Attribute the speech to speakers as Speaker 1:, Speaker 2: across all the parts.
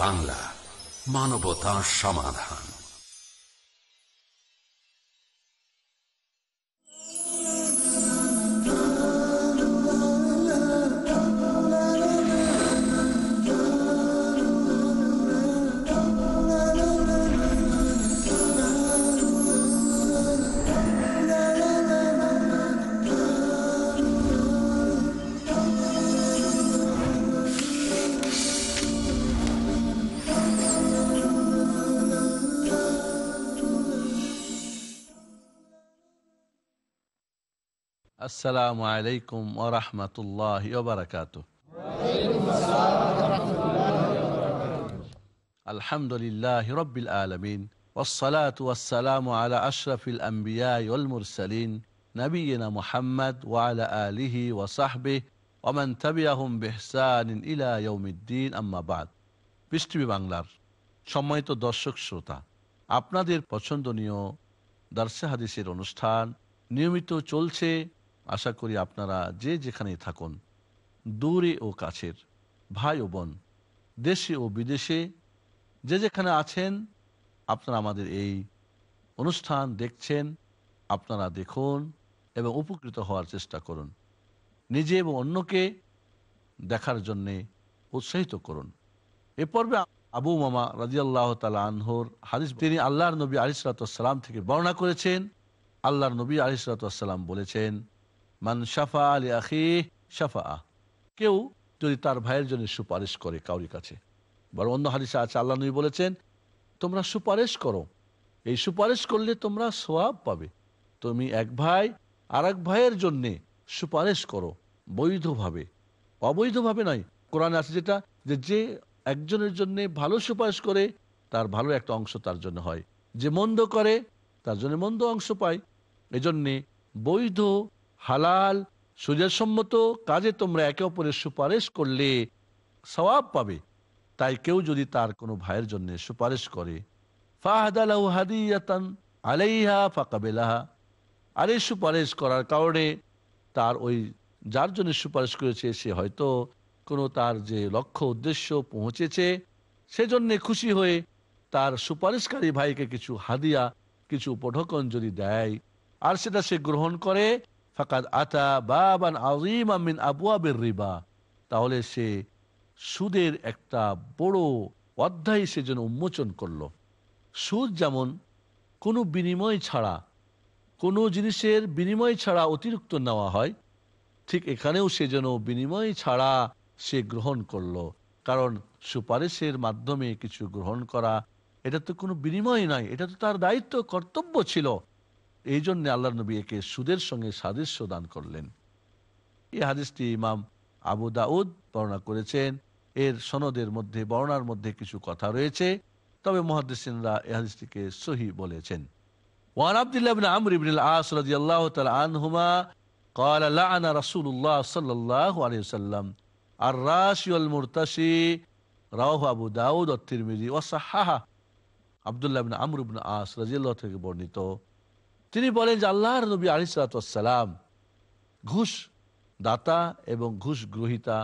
Speaker 1: বাংলা মানবতা সমাধান
Speaker 2: আসসালামু আলাইকুম ও রহমতুল্লাহ বারকাত আলহামদুলিল্লাহ রবিল আলমিন ওসালাতাম আলা আশরাফিল আম্বিয়ায়মুর সালিন নবীনা মোহাম্মদ ওয়ালা আলিহি ওসাহবে ওমেন তবিয়াহম বেহসান ইলাউমিদ্দিন আম্মাবাদ পৃষ্টিভি বাংলার সম্মানিত দর্শক শ্রোতা আপনাদের পছন্দনীয় দর্শাহাদিসের অনুষ্ঠান নিয়মিত চলছে আশা করি আপনারা যে যেখানেই থাকুন দূরে ও কাছের ভাই ও বোন দেশে ও বিদেশে যে যেখানে আছেন আপনারা আমাদের এই অনুষ্ঠান দেখছেন আপনারা দেখুন এবং উপকৃত হওয়ার চেষ্টা করুন নিজে এবং অন্যকে দেখার জন্যে উৎসাহিত করুন এ পর্বে আবু মামা রাজিয়াল্লাহ তালা আনহর হাদিস তিনি আল্লাহর নবী আলিসালাম থেকে বর্ণনা করেছেন আল্লাহর নবী আলিসালাম বলেছেন মান সাফা আলী আখি সাফা কেউ যদি তার ভাইয়ের জন্য সুপারিশ করে কাউরি কাছে বরং অন্য হাদিসে আছে আল্লাহ নবী বলেছেন তোমরা সুপারিশ করো এই সুপারিশ করলে তোমরা সোয়াব পাবে তুমি এক ভাই আর এক ভাইয়ের জন্যে সুপারিশ করো বৈধভাবে অবৈধভাবে নয় কোরআন আছে যেটা যে যে একজনের জন্য ভালো সুপারিশ করে তার ভালো একটা অংশ তার জন্য হয় যে মন্দ করে তার জন্য মন্দ অংশ পায় এজন্যে বৈধ হালাল সুজাসম্মত কাজে তোমরা একে অপরের সুপারিশ করলে সবাব পাবে তাই কেউ যদি তার কোনো ভাইয়ের জন্য সুপারিশ করে ফাহাদালাহু হাদিয়াতান আলাইহা ফাকাবেলাহা আর এই সুপারিশ করার কারণে তার ওই যার জন্য সুপারিশ করেছে সে হয়তো কোনো তার যে লক্ষ্য উদ্দেশ্য পৌঁছেছে সেজন্যে খুশি হয়ে তার সুপারিশকারী ভাইকে কিছু হাদিয়া কিছু উপঢকন যদি দেয় আর সেটা সে গ্রহণ করে ফাকাদ আতা বাবান আজিম আমিন আবুয়াবের রিবা তাহলে সে সুদের একটা বড় অধ্যায় সে যেন উন্মোচন করল সুদ যেমন কোনো বিনিময় ছাড়া কোনো জিনিসের বিনিময় ছাড়া অতিরিক্ত নেওয়া হয় ঠিক এখানেও সে যেন বিনিময় ছাড়া সে গ্রহণ করল কারণ সুপারিশের মাধ্যমে কিছু গ্রহণ করা এটা তো কোনো বিনিময় নয় এটা তো তার দায়িত্ব কর্তব্য ছিল এই জন্য আল্লাহ নবী একে সুদের সঙ্গে সাদৃশ্য দান করলেন এই হাদিসটি ইমাম আবু দাউদ বর্ণনা করেছেন এর সনদের মধ্যে বর্ণার মধ্যে কিছু কথা রয়েছে তবে মহাদিসিনরা এ হাদিসটিকে সহি বলেছেন وعن عبد الله بن عمرو بن العاص رضي الله تعالى عنهما قال لعن رسول الله صلى الله عليه وسلم الراشي والمرتشي رواه ابو داود والترمذي وصححه عبد الله بن আবদুল্লাহ بن العاص رضي الله تعالى বর্ণিত তিনি বলেন যে আল্লাহর নবী আলিসালাম ঘুষ দাতা এবং ঘুষ গ্রহিতা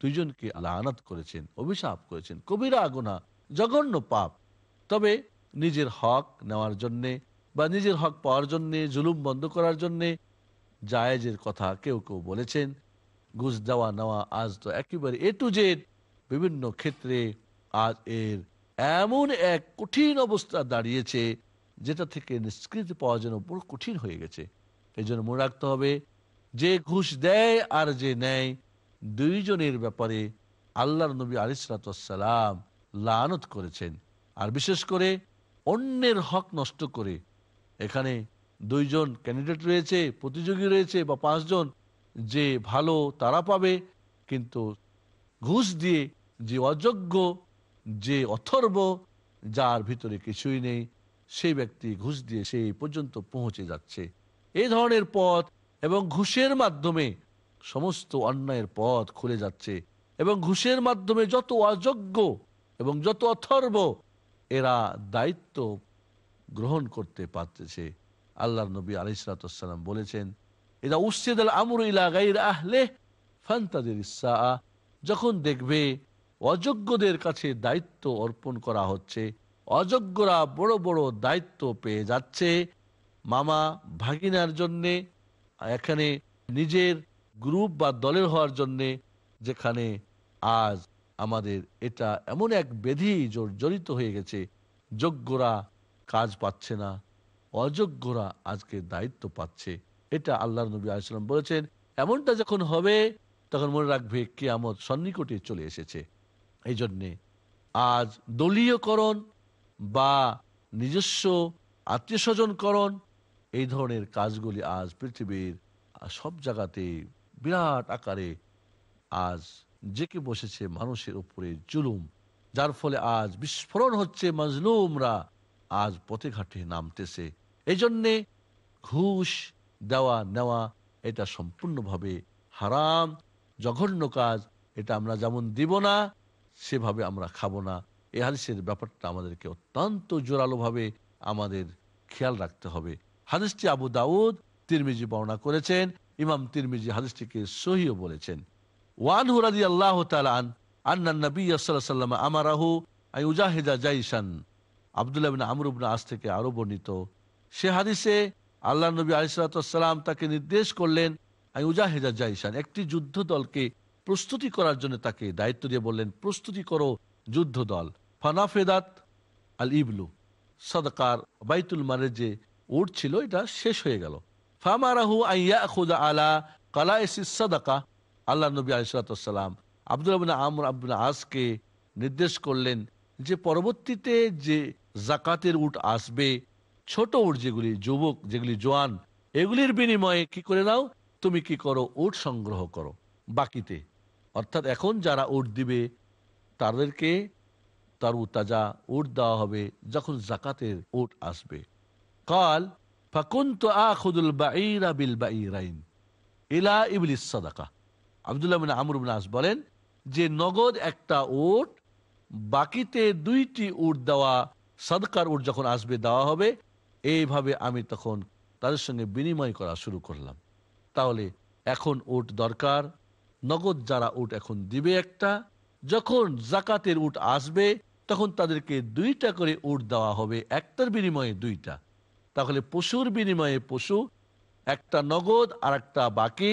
Speaker 2: দুইজনকে আলাহানাত করেছেন অভিশাপ করেছেন কবিরা আগুনা জঘন্য পাপ তবে নিজের হক নেওয়ার জন্যে বা নিজের হক পাওয়ার জন্যে জুলুম বন্ধ করার জন্যে জায়েজের কথা কেউ কেউ বলেছেন ঘুষ দেওয়া নেওয়া আজ তো একেবারে এ টু জেড বিভিন্ন ক্ষেত্রে আজ এর এমন এক কঠিন অবস্থা দাঁড়িয়েছে যেটা থেকে নিষ্কৃতি পাওয়া যেন বড় কঠিন হয়ে গেছে এই জন্য মনে রাখতে হবে যে ঘুষ দেয় আর যে নেয় দুইজনের ব্যাপারে আল্লাহর নবী আলিসালাম লানত করেছেন আর বিশেষ করে অন্যের হক নষ্ট করে এখানে দুইজন ক্যান্ডিডেট রয়েছে প্রতিযোগী রয়েছে বা পাঁচজন যে ভালো তারা পাবে কিন্তু ঘুষ দিয়ে যে অযোগ্য যে অথর্ব যার ভিতরে কিছুই নেই সেই ব্যক্তি ঘুষ দিয়ে সেই পর্যন্ত পৌঁছে যাচ্ছে এই ধরনের পথ এবং ঘুষের মাধ্যমে সমস্ত অন্যায়ের পথ খুলে যাচ্ছে এবং ঘুষের মাধ্যমে যত অযোগ্য এবং যত অথর্ব এরা দায়িত্ব গ্রহণ করতে পারতেছে আল্লাহ নবী আলিসালাম বলেছেন এরা উসেদ আল আমর ইলা আহলে ফান্তাদের ইসা যখন দেখবে অযোগ্যদের কাছে দায়িত্ব অর্পণ করা হচ্ছে অযোগ্যরা বড় বড় দায়িত্ব পেয়ে যাচ্ছে মামা ভাগিনার জন্যে এখানে নিজের গ্রুপ বা দলের হওয়ার জন্যে যেখানে আজ আমাদের এটা এমন এক বেধি জড়িত হয়ে গেছে যোগ্যরা কাজ পাচ্ছে না অযোগ্যরা আজকে দায়িত্ব পাচ্ছে এটা আল্লাহ নবী আসলাম বলেছেন এমনটা যখন হবে তখন মনে রাখবে কেয়ামত সন্নিকটে চলে এসেছে এই জন্যে আজ দলীয়করণ বা নিজস্ব আত্মীয় স্বজনকরণ এই ধরনের কাজগুলি আজ পৃথিবীর সব জায়গাতে বিরাট আকারে আজ জেকে বসেছে মানুষের উপরে জুলুম যার ফলে আজ বিস্ফোরণ হচ্ছে মাজলুমরা আজ পথে ঘাটে নামতেছে এই জন্যে ঘুষ দেওয়া নেওয়া এটা সম্পূর্ণভাবে হারাম জঘন্য কাজ এটা আমরা যেমন দিব না সেভাবে আমরা খাবো না এই হাদিসের ব্যাপারটা আমাদেরকে অত্যন্ত জোরালোভাবে আমাদের খেয়াল রাখতে হবে হাদিসটি আবু দাউদ তিরমিজি বর্ণনা করেছেন ইমাম তিরমিজি হাদিসটিকে সহিও বলেছেন ওয়ান হুরাদি আল্লাহ তালান আন্না নবী সাল্লাম আমারাহু আই উজাহিদা জাইসান আবদুল্লাহ বিন আমরুবনা আজ থেকে আরও বর্ণিত সে হাদিসে আল্লাহ নবী আলিসাল্লাম তাকে নির্দেশ করলেন আই উজাহেদা জাইসান একটি যুদ্ধ দলকে প্রস্তুতি করার জন্য তাকে দায়িত্ব দিয়ে বললেন প্রস্তুতি করো যুদ্ধ দল ফানাফেদাত আল ইবলু সদকার বাইতুল মানের যে উট ছিল এটা শেষ হয়ে গেল ফামারাহু আইয়া খুদা আলা কালা এসি আল্লাহ নবী আলিসালাম আব্দুল আবিন আমর আব্দুল আজকে নির্দেশ করলেন যে পরবর্তীতে যে জাকাতের উট আসবে ছোট উট যেগুলি যুবক যেগুলি জোয়ান এগুলির বিনিময়ে কি করে নাও তুমি কি করো উট সংগ্রহ করো বাকিতে অর্থাৎ এখন যারা উট দিবে তাদেরকে তারু তাজা উট দেওয়া হবে যখন জাকাতের উট আসবে কাল ফাকুন্ত আখুদুল বাইরা বিল বাইরাইন ইলা ইবলিস সাদাকা আবদুল্লাহ মিন আস বলেন যে নগদ একটা উট বাকিতে দুইটি উট দেওয়া সাদকার উট যখন আসবে দেওয়া হবে এইভাবে আমি তখন তাদের সঙ্গে বিনিময় করা শুরু করলাম তাহলে এখন উট দরকার নগদ যারা উট এখন দিবে একটা যখন জাকাতের উট আসবে তখন তাদেরকে দুইটা করে উট দেওয়া হবে একটার বিনিময়ে দুইটা তাহলে পশুর বিনিময়ে পশু একটা নগদ আর একটা বাকি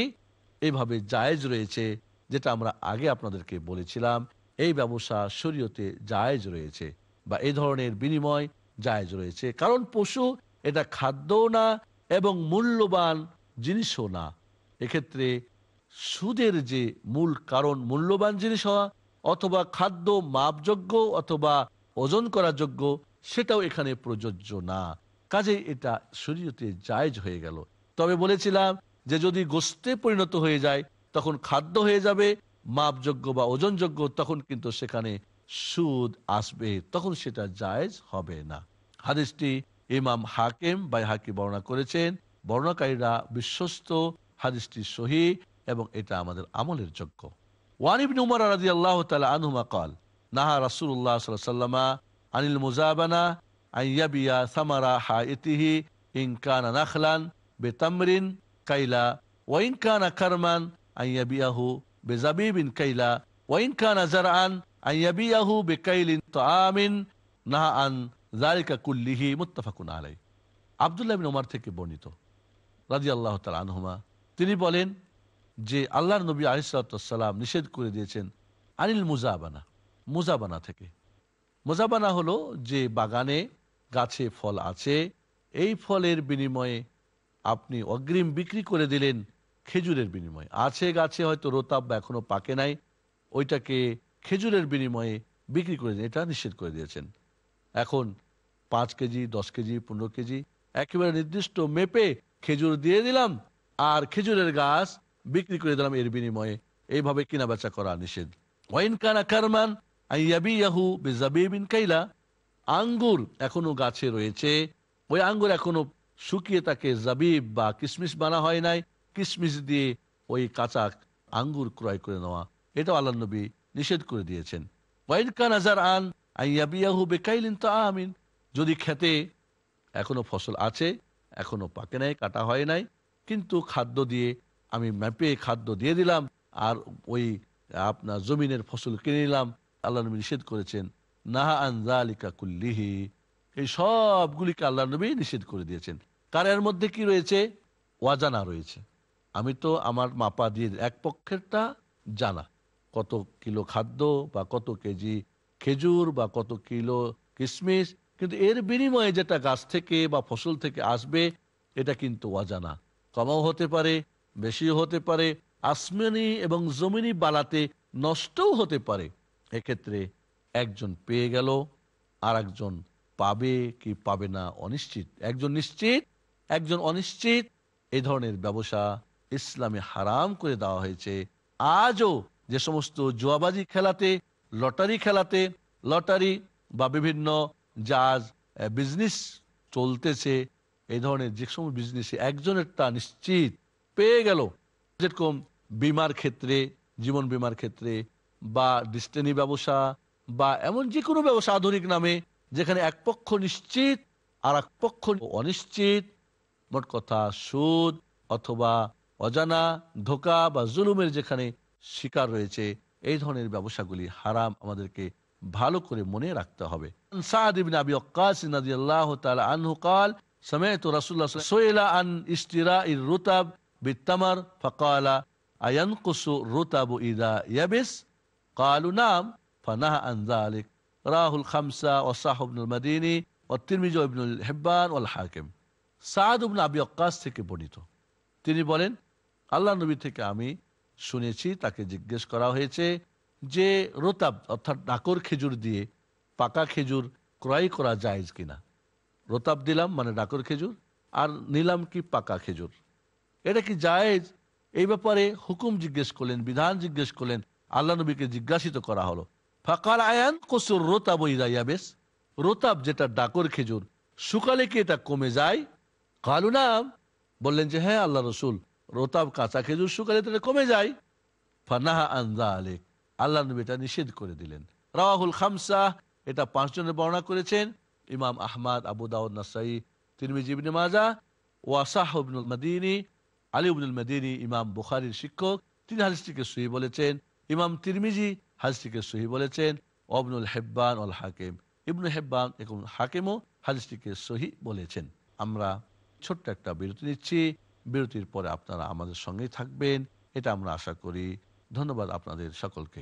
Speaker 2: এইভাবে জায়েজ রয়েছে যেটা আমরা আগে আপনাদেরকে বলেছিলাম এই ব্যবসা শরীয়তে জায়েজ রয়েছে বা এই ধরনের বিনিময় জায়েজ রয়েছে কারণ পশু এটা খাদ্যও না এবং মূল্যবান জিনিসও না এক্ষেত্রে সুদের যে মূল কারণ মূল্যবান জিনিস হওয়া অথবা খাদ্য মাপযোগ্য অথবা ওজন করা যোগ্য সেটাও এখানে প্রযোজ্য না কাজে এটা শরীরতে জায়জ হয়ে গেল তবে বলেছিলাম যে যদি গোস্তে পরিণত হয়ে যায় তখন খাদ্য হয়ে যাবে মাপযোগ্য বা ওজনযোগ্য তখন কিন্তু সেখানে সুদ আসবে তখন সেটা জায়জ হবে না হাদিসটি ইমাম হাকিম বা হাকি বর্ণনা করেছেন বর্ণাকারীরা বিশ্বস্ত হাদিসটি সহি এবং এটা আমাদের আমলের যোগ্য ওয়ানিবিন উমর রাজি আল্লাহ কল নাহা রাসুল্লাহ সাল্লামা আনিল আইয়াবিয়া সামারা হা ইতিহি ইনকানা নাখলান বেতামরিন কাইলা ওয়াইনকানা কারমান আইয়াবিয়াহু বেজাবিবিন কাইলা ওয়াইনকানা জারআন আইয়াবিয়াহু বেকাইলিন তো আমিন নাহা আন জারিকা কুল্লিহি মুত্তাফাকুন আলাই আবদুল্লাহ বিন থেকে বর্ণিত রাজি আল্লাহ আনহুমা তিনি বলেন যে আল্লাহর নবী আলিসাল্লাম নিষেধ করে দিয়েছেন আনিল মুজাবানা মুজাবানা থেকে মুজাবানা হলো যে বাগানে গাছে ফল আছে এই ফলের বিনিময়ে আপনি অগ্রিম বিক্রি করে দিলেন খেজুরের বিনিময়ে আছে গাছে হয়তো রোতাব বা এখনও পাকে নাই ওইটাকে খেজুরের বিনিময়ে বিক্রি করে দিন এটা নিষেধ করে দিয়েছেন এখন পাঁচ কেজি দশ কেজি পনেরো কেজি একেবারে নির্দিষ্ট মেপে খেজুর দিয়ে দিলাম আর খেজুরের গাছ বিক্রি করে দিলাম এর বিনিময়ে এইভাবে কিনা বেচা করা নিষেধ ওয়াইন কানা কারমান কাইলা আঙ্গুর এখনো গাছে রয়েছে ওই আঙ্গুর এখনো শুকিয়ে তাকে জাবিব বা কিসমিস বানা হয় নাই কিসমিস দিয়ে ওই কাঁচা আঙ্গুর ক্রয় করে নেওয়া এটাও আল্লাহ নবী নিষেধ করে দিয়েছেন ওয়াইন কান আজার আন আইয়াবিয়াহু বেকাইলিন তো আমিন যদি খেতে এখনো ফসল আছে এখনো পাকে নাই কাটা হয় নাই কিন্তু খাদ্য দিয়ে আমি ম্যাপে খাদ্য দিয়ে দিলাম আর ওই আপনার জমিনের ফসল কিনে নিলাম আল্লাহ নবী নিষেধ করেছেন নাহা আনজালিকা কুল্লিহি এই সবগুলিকে আল্লাহ নবী নিষেধ করে দিয়েছেন কার এর মধ্যে কি রয়েছে ওয়াজানা রয়েছে আমি তো আমার মাপা দিয়ে এক পক্ষেরটা জানা কত কিলো খাদ্য বা কত কেজি খেজুর বা কত কিলো কিশমিশ কিন্তু এর বিনিময়ে যেটা গাছ থেকে বা ফসল থেকে আসবে এটা কিন্তু অজানা কমাও হতে পারে বেশি হতে পারে আসমানি এবং জমিনি বালাতে নষ্টও হতে পারে এক্ষেত্রে একজন পেয়ে গেল আর একজন পাবে কি পাবে না অনিশ্চিত একজন নিশ্চিত একজন অনিশ্চিত এ ধরনের ব্যবসা ইসলামে হারাম করে দেওয়া হয়েছে আজও যে সমস্ত জুয়াবাজি খেলাতে লটারি খেলাতে লটারি বা বিভিন্ন জাজ বিজনেস চলতেছে এই ধরনের যে সমস্ত বিজনেসে তা নিশ্চিত পেয়ে গেল যেরকম বিমার ক্ষেত্রে জীবন বিমার ক্ষেত্রে বা ডিস্টেনি ব্যবসা বা এমন যে কোনো ব্যবসা আধুনিক নামে যেখানে এক পক্ষ নিশ্চিত আর এক পক্ষ অনিশ্চিত মোট কথা সুদ অথবা অজানা ধোকা বা জুলুমের যেখানে শিকার রয়েছে এই ধরনের ব্যবসাগুলি হারাম আমাদেরকে ভালো করে মনে রাখতে হবে সাদ আবি আল্লাহ আনহু কাল সমেত রাসুল্লাহ সোয়েলা আন ইস্তিরা ইর রুতাব বিত্তামার ফকালা আয়ান কুসু রুতাবু ইদা ইয়াবিস কালু নাম ফানাহ আনজালিক রাহুল খামসা ও সাহবনুল মাদিনী ও তিরমিজ ইবনুল হেব্বান ওল হাকিম সাদ উবন আবি অক্কাস থেকে বর্ণিত তিনি বলেন আল্লাহ নবী থেকে আমি শুনেছি তাকে জিজ্ঞেস করা হয়েছে যে রোতাব অর্থাৎ ডাকর খেজুর দিয়ে পাকা খেজুর ক্রয় করা যায় কিনা রোতাব দিলাম মানে ডাকর খেজুর আর নিলাম কি পাকা খেজুর এটা কি জায়েজ এই ব্যাপারে হুকুম জিজ্ঞেস করলেন বিধান জিজ্ঞেস করলেন আল্লাহ নবীকে জিজ্ঞাসিত করা হলো ফাঁকার আয়ান কসুর রোতাব ইয়াবেস রোতাব যেটা ডাকর খেজুর শুকালে কি এটা কমে যায় কালু নাম বললেন যে হ্যাঁ আল্লাহ রসুল রোতাব কাঁচা খেজুর শুকালে এটা কমে যায় ফানাহা আন্দা আলে আল্লাহ নবী এটা নিষেধ করে দিলেন রাহুল খামসা এটা পাঁচজনের বর্ণনা করেছেন ইমাম আহমাদ আবু দাউদ মাজা ওয়াসাহবনুল আলী উবনুল ইমাম বুখারির শিক্ষক তিনি হাদিসটিকে সহি বলেছেন ইমাম তিরমিজি হাদিসটিকে সহি বলেছেন অবনুল হেব্বান অল হাকিম ইবনুল হেব্বান এবং হাকিমও হাদিসটিকে সহি বলেছেন আমরা ছোট্ট একটা বিরতি নিচ্ছি বিরতির পরে আপনারা আমাদের সঙ্গেই থাকবেন এটা আমরা আশা করি ধন্যবাদ আপনাদের সকলকে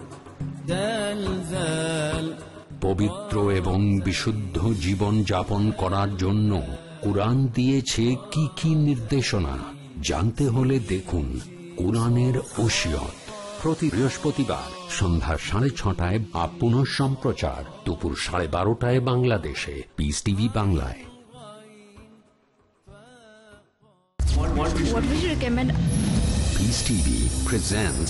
Speaker 1: পবিত্র এবং বিশুদ্ধ জীবন যাপন করার জন্য কোরআন দিয়েছে কি কি নির্দেশনা জানতে হলে দেখুন কোরআনের ওসিয়ত প্রতি বৃহস্পতিবার সন্ধ্যা সাড়ে ছটায় বা পুনঃ সম্প্রচার দুপুর সাড়ে বারোটায় বাংলাদেশে পিস টিভি বাংলায় What would you recommend? Peace TV presents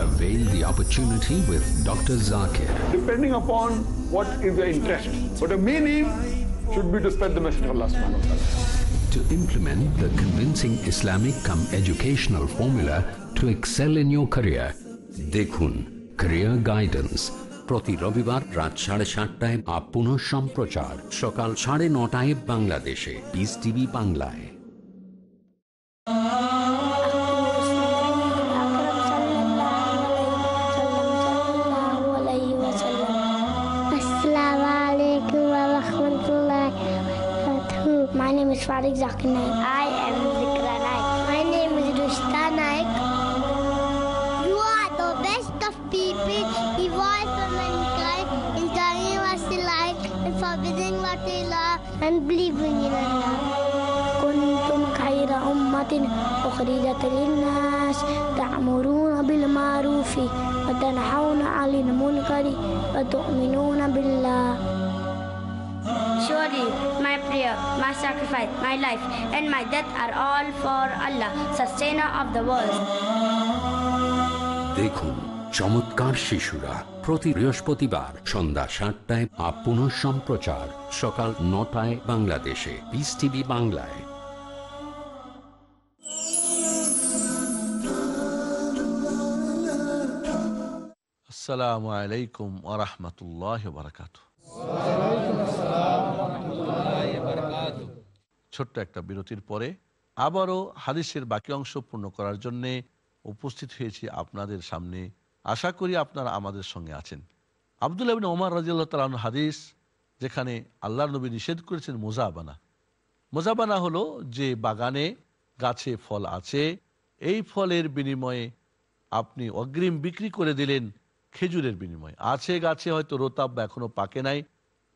Speaker 1: Avail the opportunity with Dr. Zakir. Depending upon what is your interest. But the main aim should be to spread the message of Allah subhanahu wa ta'ala. To implement the convincing Islamic come educational formula to excel in your career, Dekhun career guidance প্রতি রবিবার রাত সাড়ে সাতটায় up সম্প্রচার সকাল সাড়ে নটায় বাংলাদেশে বিস টিভি বাংলায় Farik Zakir Naik. I am Zikra Naik. My name is Rushta Naik.
Speaker 2: You are the best of people. He was for mankind in telling what you like and forbidding what you love and believing in
Speaker 1: Allah. كنتم خير أمة أخرجت للناس تأمرون بالمعروف وتنحون عن المنكر وتؤمنون بالله
Speaker 2: deed, my prayer, my
Speaker 1: sacrifice, my life, and my death are all for Allah, sustainer of the world. দেখুন চমৎকার শিশুরা প্রতি বৃহস্পতিবার সন্ধ্যা সাতটায় আপন সম্প্রচার সকাল নটায় বাংলাদেশে বিস
Speaker 2: টিভি বাংলায় আসসালাম আলাইকুম আ রহমতুল্লাহ বারকাত ছোট্ট একটা বিরতির পরে আবারও হাদিসের বাকি অংশ পূর্ণ করার জন্যে উপস্থিত হয়েছি আপনাদের সামনে আশা করি আপনারা আমাদের সঙ্গে আছেন আবদুল আবিন ওমর রাজিয়াল্লাহ তালন হাদিস যেখানে আল্লাহ নবী নিষেধ করেছেন মোজাবানা মোজাবানা হলো যে বাগানে গাছে ফল আছে এই ফলের বিনিময়ে আপনি অগ্রিম বিক্রি করে দিলেন খেজুরের বিনিময়ে আছে গাছে হয়তো রোতাব বা এখনও পাকে নাই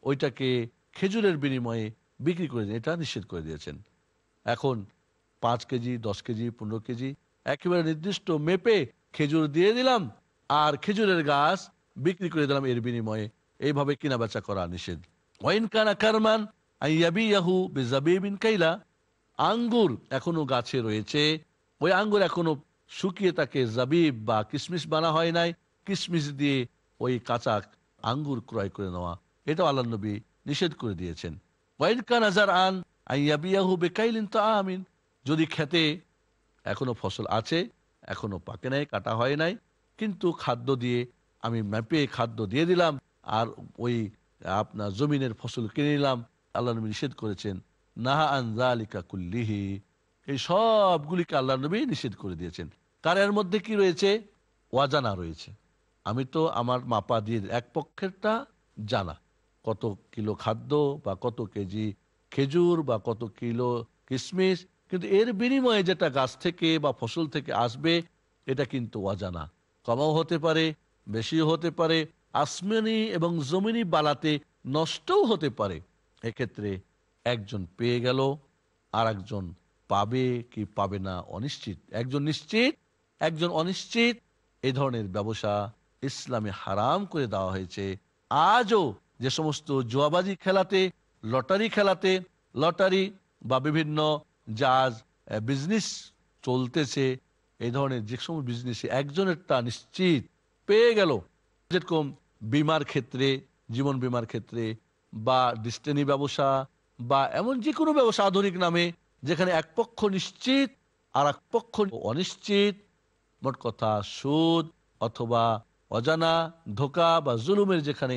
Speaker 2: ওইটাকে খেজুরের বিনিময়ে বিক্রি করে দিন এটা নিশ্চিত করে দিয়েছেন এখন পাঁচ কেজি দশ কেজি পনেরো কেজি একেবারে নির্দিষ্ট মেপে খেজুর দিয়ে দিলাম আর খেজুরের গাছ বিক্রি করে দিলাম এর বিনিময়ে এইভাবে কিনা বেচা করা নিষেধ কানা কারমান ইয়াহু আঙ্গুর এখনো গাছে রয়েছে ওই আঙ্গুর এখনো শুকিয়ে তাকে জাবিব বা কিশমিশ বানা হয় নাই কিশমিশ দিয়ে ওই কাঁচা আঙ্গুর ক্রয় করে নেওয়া এটাও আল্লাহ নবী নিষেধ করে দিয়েছেন ওয়াইলকান আজার আন আইয়াবিয়াহু বেকাইলিন তো আমিন যদি খেতে এখনো ফসল আছে এখনো পাকে নাই কাটা হয় নাই কিন্তু খাদ্য দিয়ে আমি ম্যাপে খাদ্য দিয়ে দিলাম আর ওই আপনার জমিনের ফসল কিনে নিলাম আল্লাহ নবী নিষেধ করেছেন নাহা আনজালিকা কুল্লিহি এই সবগুলিকে আল্লাহ নবী নিষেধ করে দিয়েছেন তার এর মধ্যে কি রয়েছে ওয়াজানা রয়েছে আমি তো আমার মাপা দিয়ে এক পক্ষেরটা জানা কত কিলো খাদ্য বা কত কেজি খেজুর বা কত কিলো কিশমিশ কিন্তু এর বিনিময়ে যেটা গাছ থেকে বা ফসল থেকে আসবে এটা কিন্তু অজানা কমাও হতে পারে বেশিও হতে পারে আসমানি এবং জমিনি বালাতে নষ্টও হতে পারে এক্ষেত্রে একজন পেয়ে গেল আর একজন পাবে কি পাবে না অনিশ্চিত একজন নিশ্চিত একজন অনিশ্চিত এ ধরনের ব্যবসা ইসলামে হারাম করে দেওয়া হয়েছে আজও যে সমস্ত জুয়াবাজি খেলাতে লটারি খেলাতে লটারি বা বিভিন্ন জাজ বিজনেস চলতেছে এই ধরনের যে সমস্ত বিজনেসে একজনের তা নিশ্চিত পেয়ে গেল যেরকম বিমার ক্ষেত্রে জীবন বিমার ক্ষেত্রে বা ডিস্টেনি ব্যবসা বা এমন যে কোনো ব্যবসা আধুনিক নামে যেখানে এক পক্ষ নিশ্চিত আর এক পক্ষ অনিশ্চিত মোট কথা সুদ অথবা অজানা ধোকা বা জুলুমের যেখানে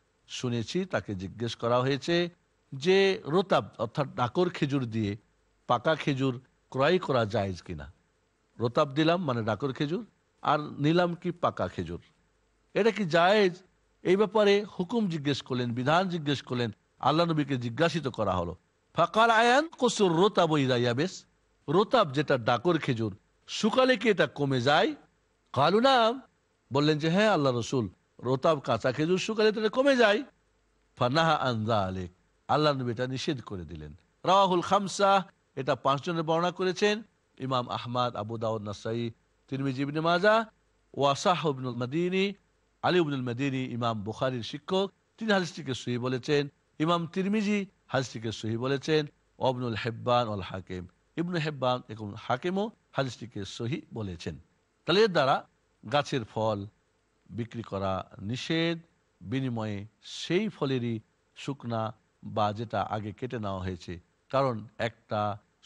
Speaker 2: শুনেছি তাকে জিজ্ঞেস করা হয়েছে যে রোতাব অর্থাৎ ডাকর খেজুর দিয়ে পাকা খেজুর ক্রয় করা যায় কিনা রোতাব দিলাম মানে ডাকর খেজুর আর নিলাম কি পাকা খেজুর এটা কি জায়েজ এই ব্যাপারে হুকুম জিজ্ঞেস করলেন বিধান জিজ্ঞেস করলেন আল্লাহ নবীকে জিজ্ঞাসিত করা হলো ফাঁকার আয়ান কসুর রোতাব বেশ রোতাব যেটা ডাকর খেজুর শুকালে কি এটা কমে যায় কালু নাম বললেন যে হ্যাঁ আল্লাহ রসুল রোতাব কাঁচা খেজুর শুকালে তাহলে কমে যায় ফানাহা আন্দা আলে আল্লাহ নবী এটা নিষেধ করে দিলেন রাহুল খামসা এটা পাঁচজনের বর্ণনা করেছেন ইমাম আহমাদ আবু দাউদ নাসাই তিরমিজি মাজা ওয়াসাহ ইবনুল মাদিনী আলী ইমাম বুখারির শিক্ষক তিনি হাদিসটিকে সহি বলেছেন ইমাম তিরমিজি হাদিসটিকে সহি বলেছেন অবনুল হেব্বান অল হাকিম ইবনু হেব্বান এবং হাকিমও হাদিসটিকে সহি বলেছেন তাহলে এর দ্বারা গাছের ফল বিক্রি করা নিষেধ বিনিময়ে সেই ফলেরই শুকনা বা যেটা আগে কেটে নেওয়া হয়েছে কারণ একটা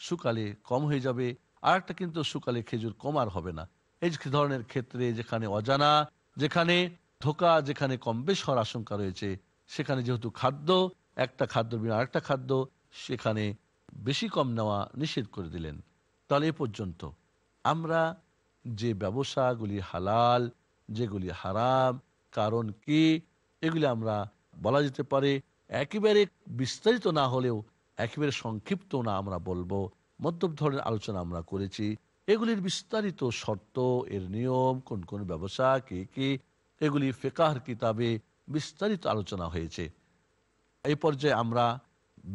Speaker 2: শুকালে কম হয়ে যাবে আর একটা কিন্তু শুকালে খেজুর কমার হবে না এই ধরনের ক্ষেত্রে যেখানে অজানা যেখানে ধোকা যেখানে কম বেশ হওয়ার আশঙ্কা রয়েছে সেখানে যেহেতু খাদ্য একটা খাদ্য বিনা আরেকটা খাদ্য সেখানে বেশি কম নেওয়া নিষেধ করে দিলেন তাহলে এ পর্যন্ত আমরা যে ব্যবসাগুলি হালাল যেগুলি হারাম কারণ কি এগুলি আমরা বলা যেতে পারে একেবারে বিস্তারিত না হলেও একেবারে সংক্ষিপ্ত না আমরা বলবো মধ্যম ধরনের আলোচনা আমরা করেছি এগুলির বিস্তারিত শর্ত এর নিয়ম কোন কোন ব্যবসা কে কি এগুলি ফেকাহার কিতাবে বিস্তারিত আলোচনা হয়েছে এই পর্যায়ে আমরা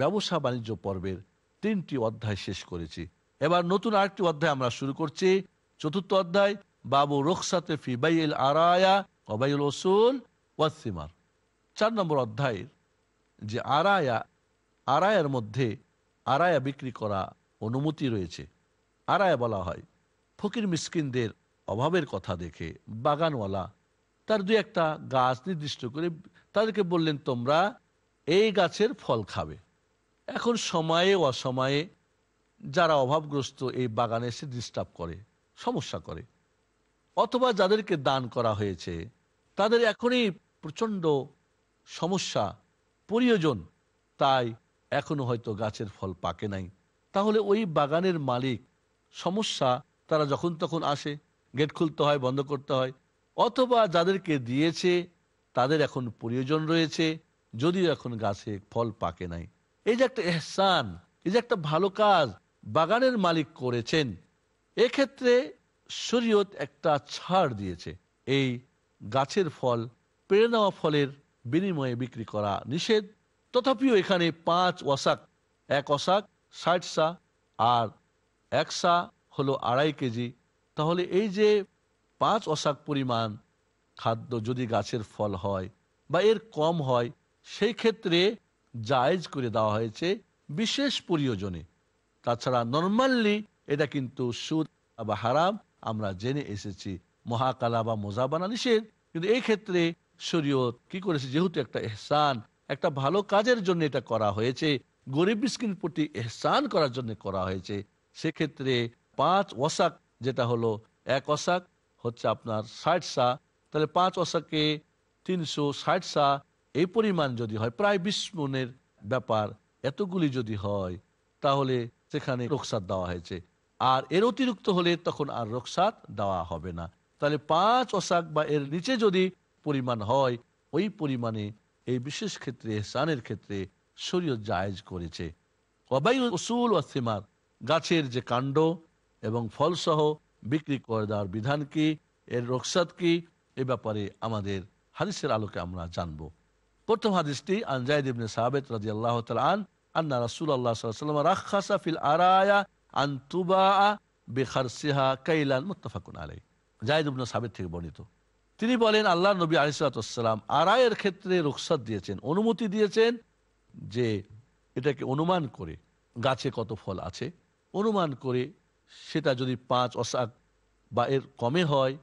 Speaker 2: ব্যবসা বাণিজ্য পর্বের তিনটি অধ্যায় শেষ করেছি এবার নতুন আরেকটি অধ্যায় আমরা শুরু করছি চতুর্থ অধ্যায় বাবু রুখসাতে ফি বাইল আরায়া কবাইল ওসুল ওয়াসিমার চার নম্বর অধ্যায়ের যে আরায়া আরায়ের মধ্যে আরায়া বিক্রি করা অনুমতি রয়েছে আরায়া বলা হয় ফকির মিসকিনদের অভাবের কথা দেখে বাগানওয়ালা তার দু একটা গাছ নির্দিষ্ট করে তাদেরকে বললেন তোমরা এই গাছের ফল খাবে এখন সময়ে অসময়ে যারা অভাবগ্রস্ত এই বাগানে এসে ডিস্টার্ব করে সমস্যা করে অথবা যাদেরকে দান করা হয়েছে তাদের এখনই প্রচণ্ড সমস্যা প্রয়োজন তাই এখনো হয়তো গাছের ফল পাকে নাই তাহলে ওই বাগানের মালিক সমস্যা তারা যখন তখন আসে গেট খুলতে হয় বন্ধ করতে হয় অথবা যাদেরকে দিয়েছে তাদের এখন প্রয়োজন রয়েছে যদিও এখন গাছে ফল পাকে নাই এই যে একটা এহসান এই যে একটা ভালো কাজ বাগানের মালিক করেছেন এক্ষেত্রে শরীয়ত একটা ছাড় দিয়েছে এই গাছের ফল পেড়ে নেওয়া ফলের বিনিময়ে বিক্রি করা নিষেধ তথাপিও এখানে পাঁচ ওয়াশাক এক অশাক ষাট সা আর এক সা হলো আড়াই কেজি তাহলে এই যে পাঁচ অশাক পরিমাণ খাদ্য যদি গাছের ফল হয় বা এর কম হয় সেই ক্ষেত্রে জায়েজ করে দেওয়া হয়েছে বিশেষ প্রয়োজনে তাছাড়া নর্মাললি এটা কিন্তু সুদ বা হারাম আমরা জেনে এসেছি মহাকালা বা মোজাবানা নিষেধ কিন্তু এই ক্ষেত্রে শরীয়ত কি করেছে যেহেতু একটা এহসান একটা ভালো কাজের জন্য এটা করা হয়েছে গরিব মিসকিন প্রতি এহসান করার জন্য করা হয়েছে সেক্ষেত্রে পাঁচ ওয়াসাক যেটা হলো এক ওসাক হচ্ছে আপনার ষাট সা তাহলে পাঁচ ওয়াসাকে তিনশো ষাট সা এই পরিমাণ যদি হয় প্রায় বিশ মনের ব্যাপার এতগুলি যদি হয় তাহলে সেখানে রোকসাদ দেওয়া হয়েছে আর এর অতিরিক্ত হলে তখন আর রোকসাত দেওয়া হবে না তাহলে পাঁচ অশাক বা এর নিচে যদি পরিমাণ হয় ওই পরিমাণে এই বিশেষ ক্ষেত্রে এহসানের ক্ষেত্রে শরীয় জায়জ করেছে অবাই উসুল ওয়াসিমার গাছের যে কাণ্ড এবং ফলসহ বিক্রি করে দেওয়ার বিধান কি এর রক্সাত কি এ ব্যাপারে আমাদের হাদিসের আলোকে আমরা জানব প্রথম হাদিসটি আনজাইদিন ইবনে সাহাবেদ রাজি আল্লাহ আন্না রাসুল আল্লাহ সাল্লাম রাখাসা ফিল আরায়া আন্তুবা থেকে বর্ণিত তিনি বলেন আল্লাহ নবী আলিসালাম আড়াইয়ের ক্ষেত্রে রুখসাত দিয়েছেন অনুমতি দিয়েছেন যে এটাকে অনুমান করে গাছে কত ফল আছে অনুমান করে সেটা যদি পাঁচ অশাক বা এর কমে হয়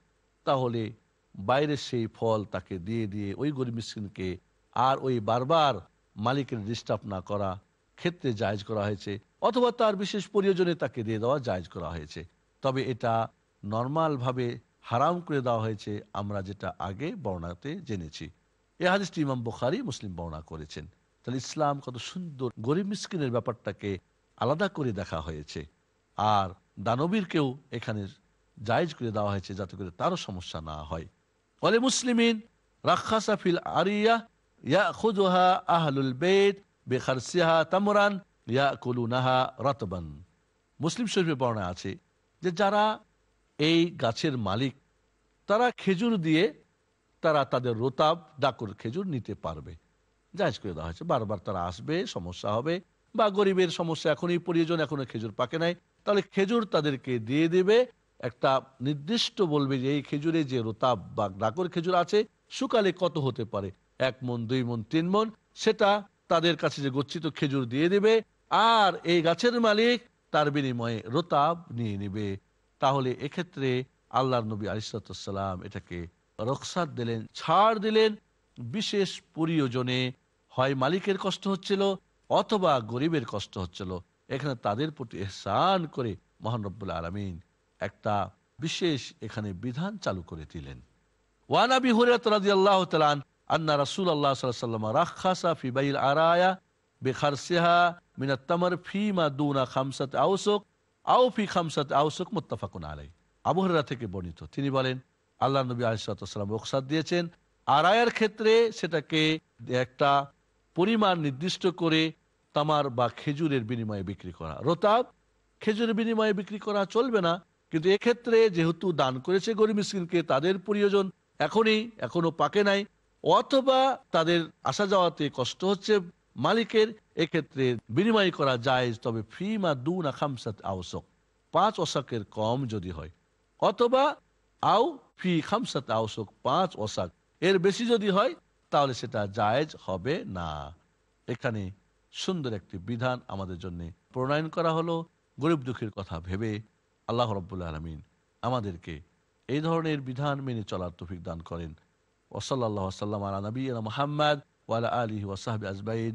Speaker 2: তাহলে বাইরে সেই ফল তাকে দিয়ে দিয়ে ওই গরিব মিশ্রিনকে আর ওই বারবার মালিকের ডিস্টার্ব না করা ক্ষেত্রে জায়জ করা হয়েছে অথবা তার বিশেষ প্রয়োজনে তাকে দিয়ে দেওয়া জায়জ করা হয়েছে তবে এটা নর্মালভাবে হারাম করে দেওয়া হয়েছে আমরা যেটা আগে বর্ণাতে জেনেছি এ হাদিসটি ইমাম বুখারি মুসলিম বর্ণনা করেছেন তাহলে ইসলাম কত সুন্দর গরিব মিসকিনের ব্যাপারটাকে আলাদা করে দেখা হয়েছে আর দানবীরকেও এখানে জায়জ করে দেওয়া হয়েছে যাতে করে তারও সমস্যা না হয় ফলে মুসলিমিন রাক্ষাসাফিল আরিয়া ইয়া খুজহা আহলুল বেদ বেখারসিহা তামরান কলু নাহা রতবান মুসলিম শরীফে বর্ণা আছে যে যারা এই গাছের মালিক তারা খেজুর দিয়ে তারা তাদের রোতাব ডাকুর খেজুর নিতে পারবে জাহাজ করে দেওয়া হয়েছে বারবার তারা আসবে সমস্যা হবে বা গরিবের সমস্যা এখনই প্রয়োজন এখনো খেজুর পাকে নাই তাহলে খেজুর তাদেরকে দিয়ে দেবে একটা নির্দিষ্ট বলবে যে এই খেজুরে যে রোতাব বা ডাকর খেজুর আছে সুকালে কত হতে পারে এক মন দুই মন তিন মন সেটা তাদের কাছে যে গচ্ছিত খেজুর দিয়ে দেবে আর এই গাছের মালিক তার বিনিময়ে রোতাব নিয়ে নিবে তাহলে এক্ষেত্রে আল্লাহ নবী আলিসাল্লাম এটাকে রকসাদ দিলেন ছাড় দিলেন বিশেষ পরিয়োজনে হয় মালিকের কষ্ট হচ্ছিল অথবা গরিবের কষ্ট হচ্ছিল এখানে তাদের প্রতি এহসান করে মহান আলমিন একটা বিশেষ এখানে বিধান চালু করে দিলেন ওয়ানাবি হরিয়াল্লাহ আন্না রাসুল আল্লাহ সাল্লাম রাক্ষাসা ফিবাইল মিনাত্তামার ফি মা দুনা খামসাত আউসক আও ফি খামসাত আউসক মোত্তাফাকুন থেকে বর্ণিত তিনি বলেন আল্লাহ নবী আলিসাল্লাম রোকসাদ দিয়েছেন আড়াইয়ের ক্ষেত্রে সেটাকে একটা পরিমাণ নির্দিষ্ট করে তামার বা খেজুরের বিনিময়ে বিক্রি করা রোতাব খেজুরের বিনিময়ে বিক্রি করা চলবে না কিন্তু এক্ষেত্রে যেহেতু দান করেছে গরিব মিসকিনকে তাদের প্রয়োজন এখনই এখনো পাকে নাই অথবা তাদের আসা যাওয়াতে কষ্ট হচ্ছে মালিকের এক্ষেত্রে বিনিময় করা যায় তবে ফি মা দু না খামসাত আওসক পাঁচ অশাকের কম যদি হয় অথবা আও ফি খামসাত আওসক পাঁচ অশাক এর বেশি যদি হয় তাহলে সেটা জায়জ হবে না এখানে সুন্দর একটি বিধান আমাদের জন্য প্রণয়ন করা হলো গরিব দুঃখের কথা ভেবে আল্লাহ রব্বুল্লা আলমিন আমাদেরকে এই ধরনের বিধান মেনে চলার তফিক দান করেন ওসল্লা সাল্লাম আলা নবী মোহাম্মদ ওয়ালা আলী ওয়াসাহাবি আজবাইন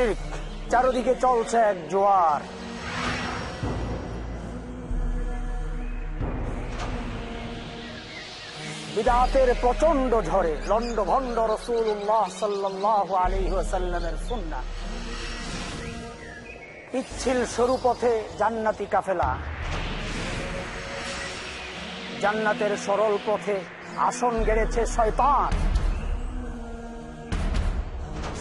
Speaker 1: শীত চারদিকে চলছে এক জোয়ার বিদাতের প্রচন্ড ঝড়ে লন্ড ভন্ড রসুল সাল্লাহ আলিহাসাল্লামের সুন্না ইচ্ছিল সরু পথে জান্নাতি কাফেলা জান্নাতের সরল পথে আসন গেড়েছে পাঁচ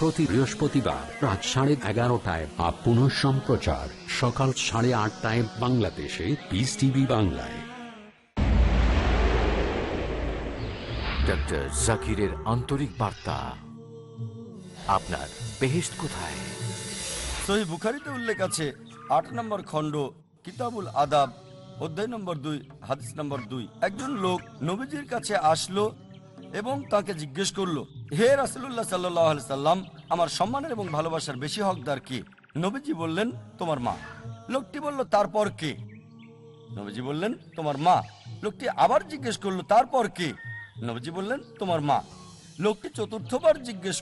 Speaker 1: প্রতি বৃহস্পতিবার রাত সাড়ে এগারোটায় আপ পুনঃ সম্প্রচার সকাল সাড়ে আটটায় বাংলাদেশে পিস টিভি বাংলায় ডক্টর জাকিরের আন্তরিক বার্তা আপনার বেহেস্ট কোথায়
Speaker 2: সহি বুখারিতে উল্লেখ আছে আট নম্বর খণ্ড কিতাবুল আদাব অধ্যায় নম্বর দুই হাদিস নম্বর দুই একজন লোক নবীজির কাছে আসলো এবং তাকে জিজ্ঞেস করলো হে রাসুল্লাহ সাল্লাহ সাল্লাম আমার সম্মানের এবং ভালোবাসার বেশি হকদার কে নবীজি বললেন তোমার মা লোকটি বলল তারপর কে নবীজি বললেন তোমার মা লোকটি আবার জিজ্ঞেস করলো তারপর কে নবীজি বললেন তোমার মা লোকটি চতুর্থবার জিজ্ঞেস